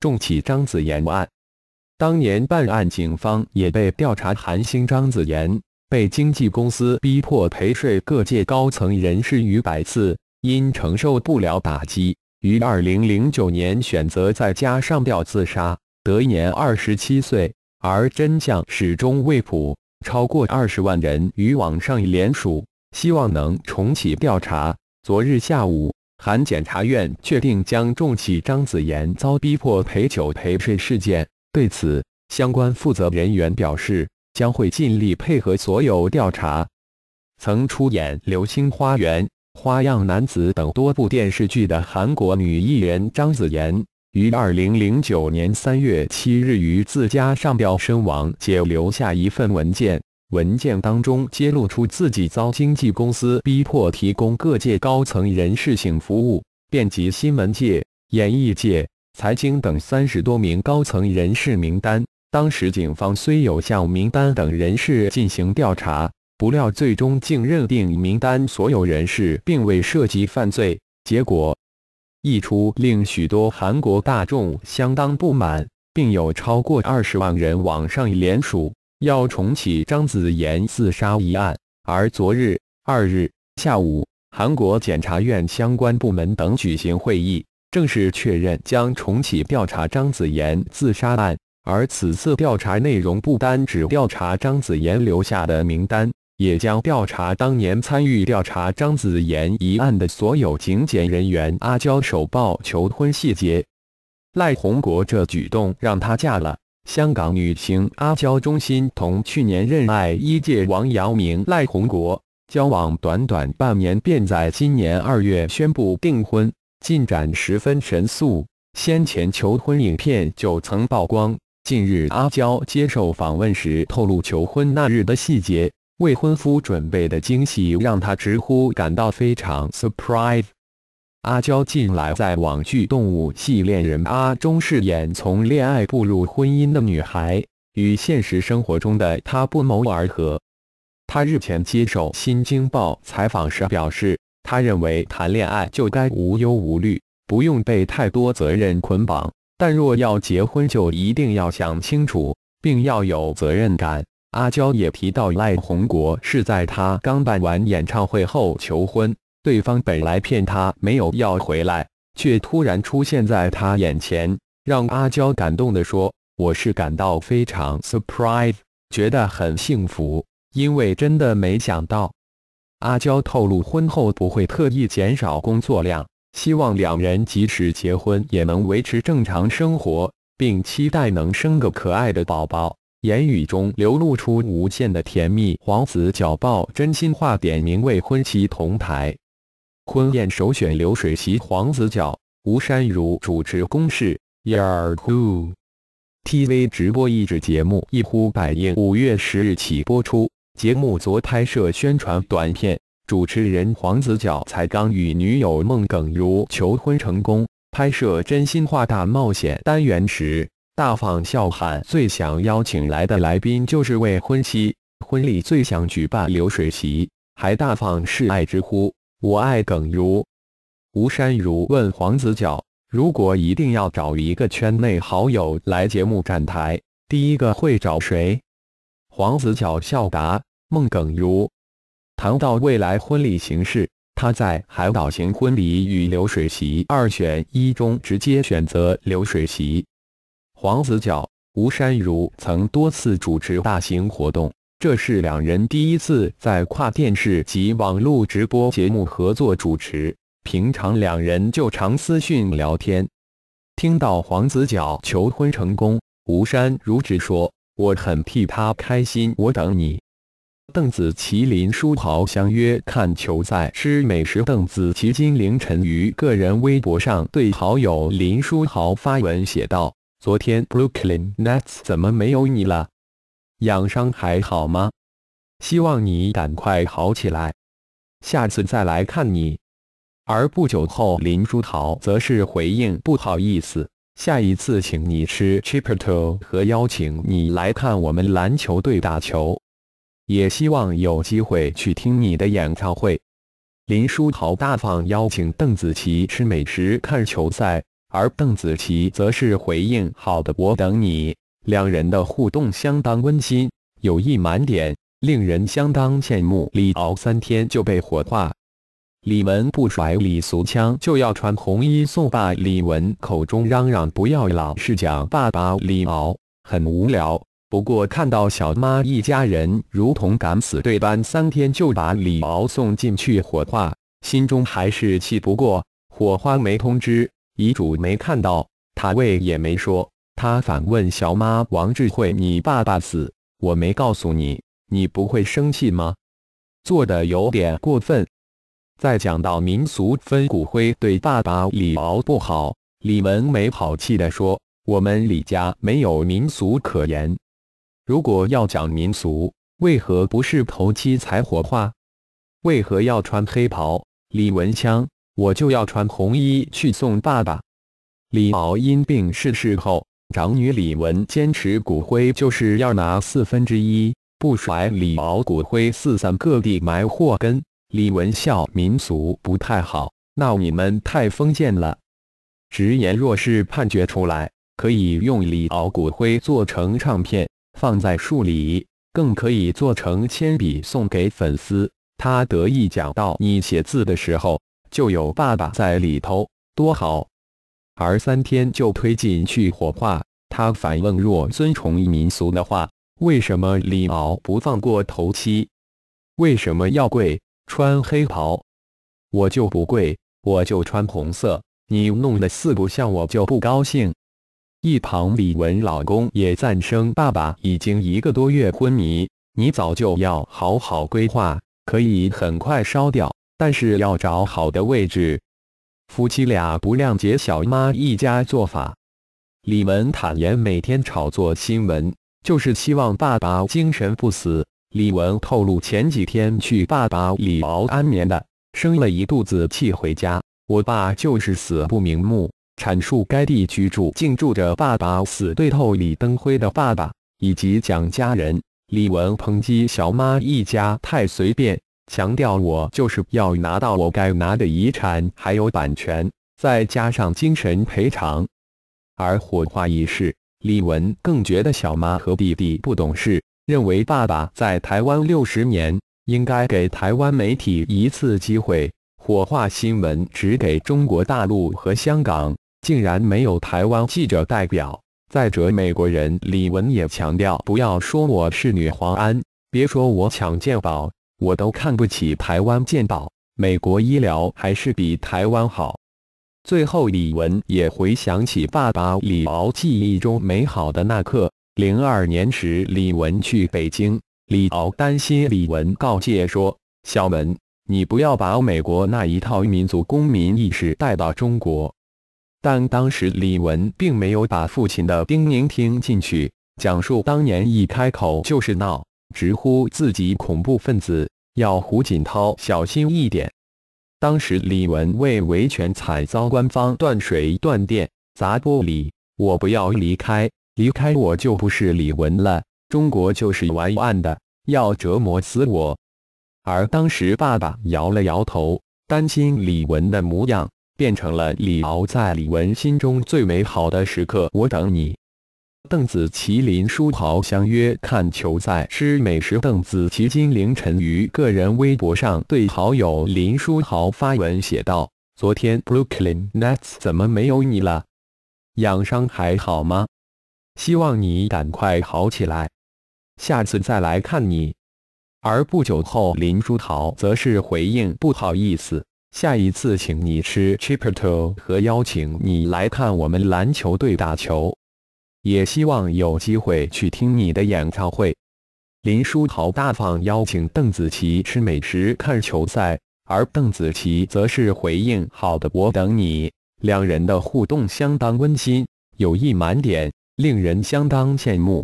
重起张子妍案，当年办案警方也被调查，韩星张子妍被经纪公司逼迫陪睡各界高层人士逾百次，因承受不了打击，于二零零九年选择在家上吊自杀，得年二十七岁。而真相始终未卜，超过二十万人于网上联署，希望能重启调查。昨日下午。韩检察院确定将重启张子妍遭逼迫陪酒陪睡事件。对此，相关负责人员表示将会尽力配合所有调查。曾出演《流星花园》《花样男子》等多部电视剧的韩国女艺人张子妍，于二零零九年三月七日于自家上吊身亡，且留下一份文件。文件当中揭露出自己遭经纪公司逼迫提供各界高层人士性服务，遍及新闻界、演艺界、财经等三十多名高层人士名单。当时警方虽有向名单等人士进行调查，不料最终竟认定名单所有人士并未涉及犯罪。结果一出，令许多韩国大众相当不满，并有超过二十万人网上联署。要重启张子妍自杀一案，而昨日二日下午，韩国检察院相关部门等举行会议，正式确认将重启调查张子妍自杀案。而此次调查内容不单只调查张子妍留下的名单，也将调查当年参与调查张子妍一案的所有警检人员。阿娇首报求婚细节，赖宏国这举动让她嫁了。香港女星阿娇钟欣同去年认爱一届王阳明赖宏国，交往短短半年便在今年二月宣布订婚，进展十分神速。先前求婚影片就曾曝光，近日阿娇接受访问时透露求婚那日的细节，未婚夫准备的惊喜让她直呼感到非常 surprise。阿娇近来在网剧《动物系恋人》阿中饰演从恋爱步入婚姻的女孩，与现实生活中的她不谋而合。她日前接受《新京报》采访时表示，她认为谈恋爱就该无忧无虑，不用被太多责任捆绑；但若要结婚，就一定要想清楚，并要有责任感。阿娇也提到，赖宏国是在她刚办完演唱会后求婚。对方本来骗他没有要回来，却突然出现在他眼前，让阿娇感动地说：“我是感到非常 surprise，觉得很幸福，因为真的没想到。”阿娇透露，婚后不会特意减少工作量，希望两人即使结婚也能维持正常生活，并期待能生个可爱的宝宝。言语中流露出无限的甜蜜。《黄子脚报》真心话点名未婚妻同台。婚宴首选流水席，黄子佼、吴珊如主持公事。Yahoo TV 直播一指节目一呼百应，五月十日起播出。节目昨拍摄宣传短片，主持人黄子佼才刚与女友孟耿如求婚成功，拍摄真心话大冒险单元时，大放笑喊最想邀请来的来宾就是未婚妻，婚礼最想举办流水席，还大放示爱之乎。我爱耿如，吴山如问黄子佼：“如果一定要找一个圈内好友来节目站台，第一个会找谁？”黄子佼笑答：“孟耿如。”谈到未来婚礼形式，他在海岛型婚礼与流水席二选一中直接选择流水席。黄子佼、吴山如曾多次主持大型活动。这是两人第一次在跨电视及网络直播节目合作主持。平常两人就常私讯聊天。听到黄子佼求婚成功，吴珊如直说：“我很替他开心，我等你。”邓紫棋、林书豪相约看球赛吃美食。邓紫棋今凌晨于个人微博上对好友林书豪发文写道：“昨天 Brooklyn Nets 怎么没有你了？”养伤还好吗？希望你赶快好起来，下次再来看你。而不久后，林书豪则是回应：“不好意思，下一次请你吃 chipto 和邀请你来看我们篮球队打球，也希望有机会去听你的演唱会。”林书豪大方邀请邓紫棋吃美食看球赛，而邓紫棋则是回应：“好的，我等你。”两人的互动相当温馨，友谊满点，令人相当羡慕。李敖三天就被火化，李文不甩李俗腔就要穿红衣送爸。李文口中嚷嚷不要老是讲爸爸，李敖很无聊。不过看到小妈一家人如同赶死队般三天就把李敖送进去火化，心中还是气不过。火化没通知，遗嘱没看到，塔位也没说。他反问小妈王智慧：“你爸爸死，我没告诉你，你不会生气吗？”做的有点过分。再讲到民俗分骨灰对爸爸李敖不好，李文没好气的说：“我们李家没有民俗可言。如果要讲民俗，为何不是头七才火化？为何要穿黑袍？”李文香，我就要穿红衣去送爸爸。”李敖因病逝世后。长女李玟坚持骨灰就是要拿四分之一，不甩李敖骨灰四散各地埋祸根。李玟笑民俗不太好，那你们太封建了。直言若是判决出来，可以用李敖骨灰做成唱片放在树里，更可以做成铅笔送给粉丝。他得意讲到：“你写字的时候就有爸爸在里头，多好。”而三天就推进去火化，他反问：“若遵崇民俗的话，为什么李敖不放过头七？为什么要跪穿黑袍？我就不跪，我就穿红色。你弄得四不像，我就不高兴。”一旁李文老公也赞声：“爸爸已经一个多月昏迷，你早就要好好规划，可以很快烧掉，但是要找好的位置。”夫妻俩不谅解小妈一家做法，李文坦言每天炒作新闻就是希望爸爸精神不死。李文透露前几天去爸爸李敖安眠的，生了一肚子气回家，我爸就是死不瞑目。阐述该地居住竟住着爸爸死对头李登辉的爸爸以及蒋家人。李文抨击小妈一家太随便。强调我就是要拿到我该拿的遗产，还有版权，再加上精神赔偿。而火化一事，李文更觉得小妈和弟弟不懂事，认为爸爸在台湾六十年，应该给台湾媒体一次机会。火化新闻只给中国大陆和香港，竟然没有台湾记者代表。再者，美国人李文也强调，不要说我是女皇安，别说我抢鉴宝我都看不起台湾健保，美国医疗还是比台湾好。最后，李文也回想起爸爸李敖记忆中美好的那刻。零二年时，李文去北京，李敖担心李文告诫说：“小文，你不要把美国那一套民族公民意识带到中国。”但当时李文并没有把父亲的叮咛听进去，讲述当年一开口就是闹。直呼自己恐怖分子，要胡锦涛小心一点。当时李文为维权惨遭官方断水断电砸玻璃，我不要离开，离开我就不是李文了。中国就是玩案的，要折磨死我。而当时爸爸摇了摇头，担心李文的模样变成了李敖在李文心中最美好的时刻。我等你。邓紫棋林书豪相约看球赛吃美食。邓紫棋今凌晨于个人微博上对好友林书豪发文写道：“昨天 Brooklyn Nets 怎么没有你了？养伤还好吗？希望你赶快好起来，下次再来看你。”而不久后，林书豪则是回应：“不好意思，下一次请你吃 c h i p p e r t o 和邀请你来看我们篮球队打球。”也希望有机会去听你的演唱会。林书豪大方邀请邓紫棋吃美食、看球赛，而邓紫棋则是回应“好的，我等你”。两人的互动相当温馨，友谊满点，令人相当羡慕。